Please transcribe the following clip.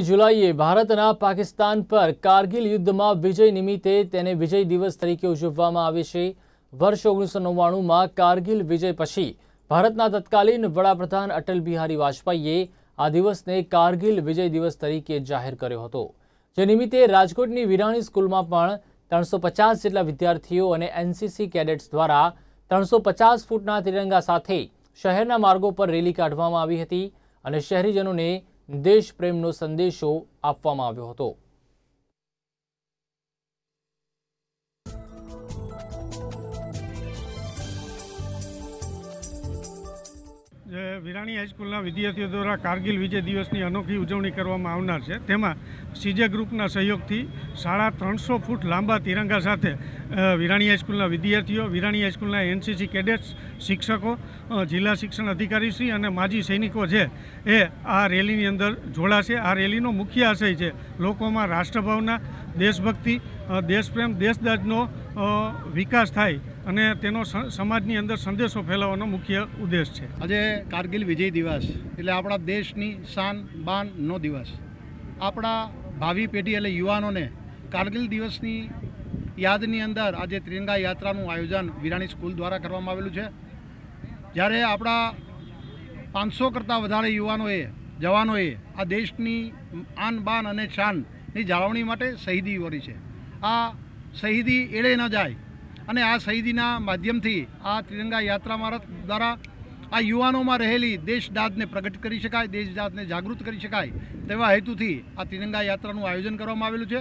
જુલાઈએ ભારતના પાકિસ્તાન પર કારગિલ યુદ્ધમાં વિજય નિમિત્તે તેને વિજય દિવસ તરીકે ઉજવવામાં આવે છે વર્ષ ઓગણીસો નવ્વાણુંમાં કારગિલ વિજય પછી ભારતના તત્કાલીન વડાપ્રધાન અટલ બિહારી વાજપેયીએ આ દિવસને કારગિલ વિજય દિવસ તરીકે જાહેર કર્યો હતો જે નિમિત્તે રાજકોટની વિરાણી સ્કૂલમાં પણ ત્રણસો જેટલા વિદ્યાર્થીઓ અને એનસીસી કેડેટ્સ દ્વારા ત્રણસો ફૂટના તિરંગા સાથે શહેરના માર્ગો પર રેલી કાઢવામાં આવી હતી અને શહેરીજનોને દેશપ્રેમનો સંદેશો આપવામાં આવ્યો હતો વિરાણી હાઈસ્કૂલના વિદ્યાર્થીઓ દ્વારા કારગિલ વિજય દિવસની અનોખી ઉજવણી કરવામાં આવનાર છે તેમાં સીજે ગ્રુપના સહયોગથી સાડા ત્રણસો ફૂટ લાંબા તિરંગા સાથે વિરાણી હાઈસ્કૂલના વિદ્યાર્થીઓ વિરાણી હાઈસ્કૂલના એનસીસી કેડેટ્સ શિક્ષકો જિલ્લા શિક્ષણ અધિકારીશ્રી અને માજી સૈનિકો છે એ આ રેલીની અંદર જોડાશે આ રેલીનો મુખ્ય આશય છે લોકોમાં રાષ્ટ્રભાવના દેશભક્તિ દેશપ્રેમ દેશદાજનો વિકાસ થાય અને તેનો સમાજની અંદર સંદેશો ફેલાવવાનો મુખ્ય ઉદ્દેશ છે આજે કારગિલ વિજય દિવસ એટલે આપણા દેશની શાન બાન નો દિવસ આપણા ભાવિ પેઢી એટલે યુવાનોને કારગિલ દિવસની યાદની અંદર આજે ત્રિરંગા યાત્રાનું આયોજન વિરાણી સ્કૂલ દ્વારા કરવામાં આવેલું છે જ્યારે આપણા પાંચસો કરતાં વધારે યુવાનોએ જવાનોએ આ દેશની આન બાન અને શાનની જાળવણી માટે શહીદી વરી છે આ શહીદી એળે ન જાય અને આ શહીદીના માધ્યમથી આ ત્રિરંગા યાત્રા મારત દ્વારા આ યુવાનોમાં રહેલી દેશદાદને પ્રગટ કરી શકાય દેશદાદને જાગૃત કરી શકાય તેવા હેતુથી આ ત્રિરંગા યાત્રાનું આયોજન કરવામાં આવેલું છે